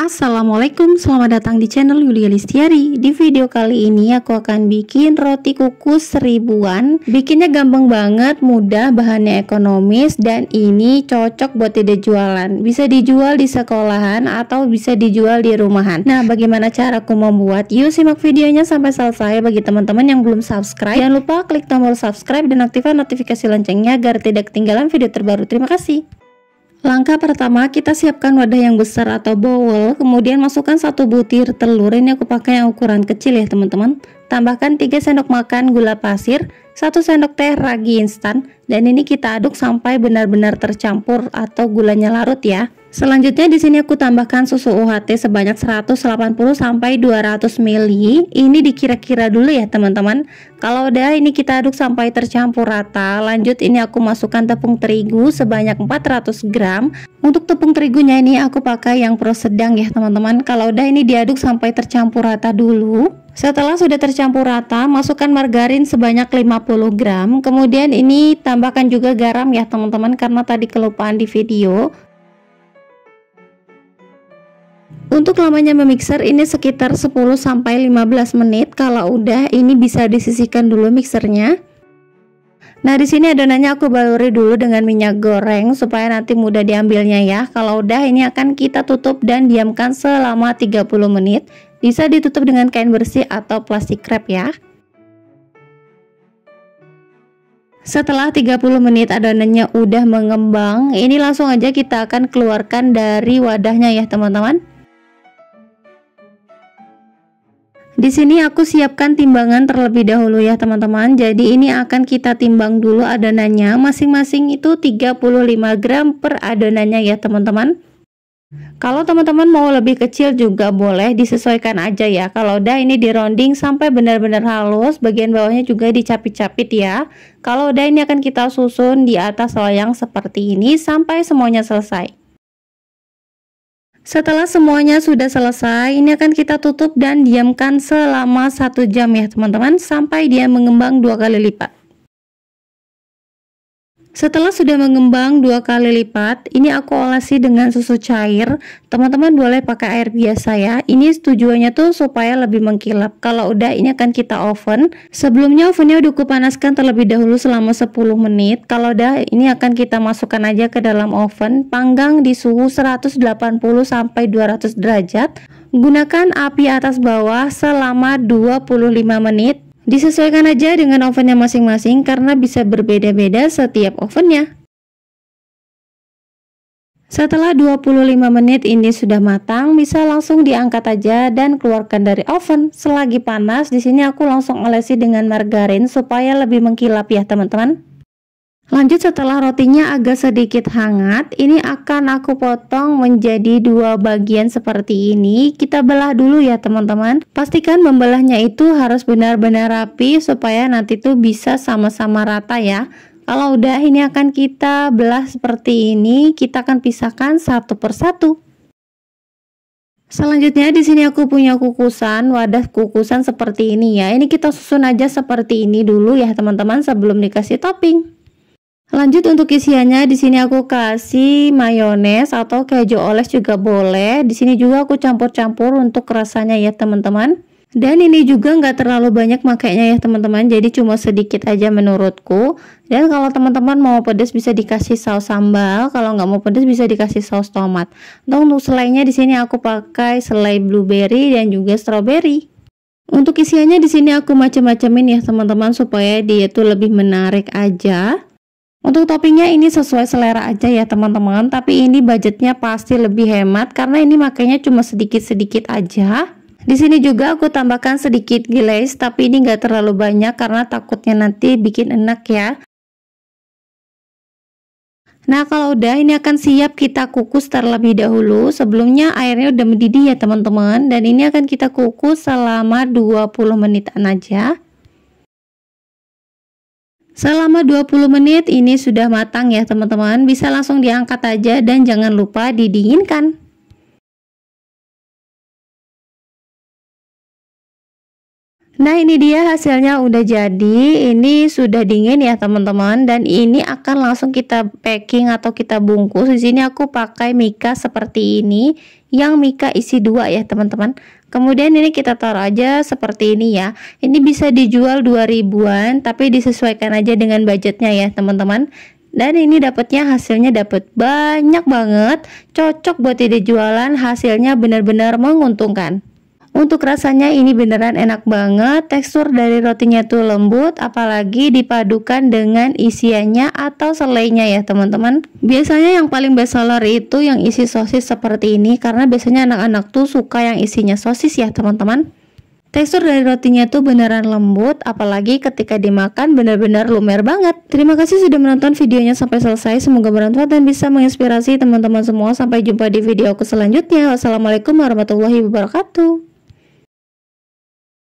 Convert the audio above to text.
Assalamualaikum, selamat datang di channel Yulia Listiari Di video kali ini aku akan bikin roti kukus seribuan Bikinnya gampang banget, mudah, bahannya ekonomis Dan ini cocok buat tidak jualan Bisa dijual di sekolahan atau bisa dijual di rumahan Nah bagaimana cara aku membuat? Yuk simak videonya sampai selesai Bagi teman-teman yang belum subscribe Jangan lupa klik tombol subscribe dan aktifkan notifikasi loncengnya Agar tidak ketinggalan video terbaru Terima kasih Langkah pertama, kita siapkan wadah yang besar atau bowl, kemudian masukkan satu butir telur, ini aku pakai yang ukuran kecil ya teman-teman. Tambahkan 3 sendok makan gula pasir, 1 sendok teh ragi instan, dan ini kita aduk sampai benar-benar tercampur atau gulanya larut ya. Selanjutnya di sini aku tambahkan susu UHT sebanyak 180 sampai 200 ml. Ini dikira-kira dulu ya, teman-teman. Kalau udah ini kita aduk sampai tercampur rata. Lanjut ini aku masukkan tepung terigu sebanyak 400 gram. Untuk tepung terigunya ini aku pakai yang pro sedang ya, teman-teman. Kalau udah ini diaduk sampai tercampur rata dulu. Setelah sudah tercampur rata, masukkan margarin sebanyak 50 gram. Kemudian ini tambahkan juga garam ya, teman-teman, karena tadi kelupaan di video. Untuk lamanya memixer ini sekitar 10 sampai 15 menit. Kalau udah ini bisa disisihkan dulu mixernya. Nah, di sini adonannya aku baluri dulu dengan minyak goreng supaya nanti mudah diambilnya ya. Kalau udah ini akan kita tutup dan diamkan selama 30 menit. Bisa ditutup dengan kain bersih atau plastik wrap ya. Setelah 30 menit adonannya udah mengembang, ini langsung aja kita akan keluarkan dari wadahnya ya teman-teman. Di sini aku siapkan timbangan terlebih dahulu ya teman-teman. Jadi ini akan kita timbang dulu adonannya. Masing-masing itu 35 gram per adonannya ya teman-teman. Kalau teman-teman mau lebih kecil juga boleh disesuaikan aja ya. Kalau udah ini di rounding sampai benar-benar halus, bagian bawahnya juga dicapit-capit ya. Kalau udah ini akan kita susun di atas loyang seperti ini sampai semuanya selesai. Setelah semuanya sudah selesai, ini akan kita tutup dan diamkan selama satu jam ya teman-teman, sampai dia mengembang dua kali lipat. Setelah sudah mengembang dua kali lipat, ini aku olesi dengan susu cair. Teman-teman boleh pakai air biasa ya. Ini tujuannya tuh supaya lebih mengkilap. Kalau udah ini akan kita oven. Sebelumnya ovennya udah kupanaskan terlebih dahulu selama 10 menit. Kalau udah ini akan kita masukkan aja ke dalam oven. Panggang di suhu 180 sampai 200 derajat. Gunakan api atas bawah selama 25 menit Disesuaikan aja dengan ovennya masing-masing karena bisa berbeda-beda setiap ovennya. Setelah 25 menit ini sudah matang, bisa langsung diangkat aja dan keluarkan dari oven. Selagi panas, di sini aku langsung olesi dengan margarin supaya lebih mengkilap ya teman-teman. Lanjut setelah rotinya agak sedikit hangat, ini akan aku potong menjadi dua bagian seperti ini. Kita belah dulu ya teman-teman. Pastikan membelahnya itu harus benar-benar rapi supaya nanti tuh bisa sama-sama rata ya. Kalau udah ini akan kita belah seperti ini, kita akan pisahkan satu persatu. Selanjutnya di sini aku punya kukusan, wadah kukusan seperti ini ya. Ini kita susun aja seperti ini dulu ya teman-teman sebelum dikasih topping. Lanjut untuk isiannya di sini aku kasih mayones atau keju oles juga boleh. Di sini juga aku campur-campur untuk rasanya ya teman-teman. Dan ini juga nggak terlalu banyak makainya ya teman-teman, jadi cuma sedikit aja menurutku. Dan kalau teman-teman mau pedas bisa dikasih saus sambal, kalau nggak mau pedas bisa dikasih saus tomat. Dan nah, untuk selainnya di sini aku pakai selai blueberry dan juga strawberry. Untuk isiannya di sini aku macam-macamin ya teman-teman supaya dia tuh lebih menarik aja. Untuk toppingnya ini sesuai selera aja ya teman-teman Tapi ini budgetnya pasti lebih hemat Karena ini makanya cuma sedikit-sedikit aja di sini juga aku tambahkan sedikit glaze Tapi ini nggak terlalu banyak karena takutnya nanti bikin enak ya Nah kalau udah ini akan siap kita kukus terlebih dahulu Sebelumnya airnya udah mendidih ya teman-teman Dan ini akan kita kukus selama 20 menitan aja Selama 20 menit ini sudah matang ya teman-teman, bisa langsung diangkat aja dan jangan lupa didinginkan. Nah ini dia hasilnya udah jadi, ini sudah dingin ya teman-teman dan ini akan langsung kita packing atau kita bungkus. Di sini aku pakai mika seperti ini, yang mika isi dua ya teman-teman. Kemudian ini kita taruh aja seperti ini ya. Ini bisa dijual 2000-an tapi disesuaikan aja dengan budgetnya ya, teman-teman. Dan ini dapatnya hasilnya dapat banyak banget, cocok buat ide jualan, hasilnya benar-benar menguntungkan. Untuk rasanya ini beneran enak banget, tekstur dari rotinya tuh lembut, apalagi dipadukan dengan isiannya atau selainya ya teman-teman. Biasanya yang paling best seller itu yang isi sosis seperti ini, karena biasanya anak-anak tuh suka yang isinya sosis ya teman-teman. Tekstur dari rotinya tuh beneran lembut, apalagi ketika dimakan bener-bener lumer banget. Terima kasih sudah menonton videonya sampai selesai. Semoga bermanfaat dan bisa menginspirasi teman-teman semua. Sampai jumpa di video aku selanjutnya. Wassalamualaikum warahmatullahi wabarakatuh.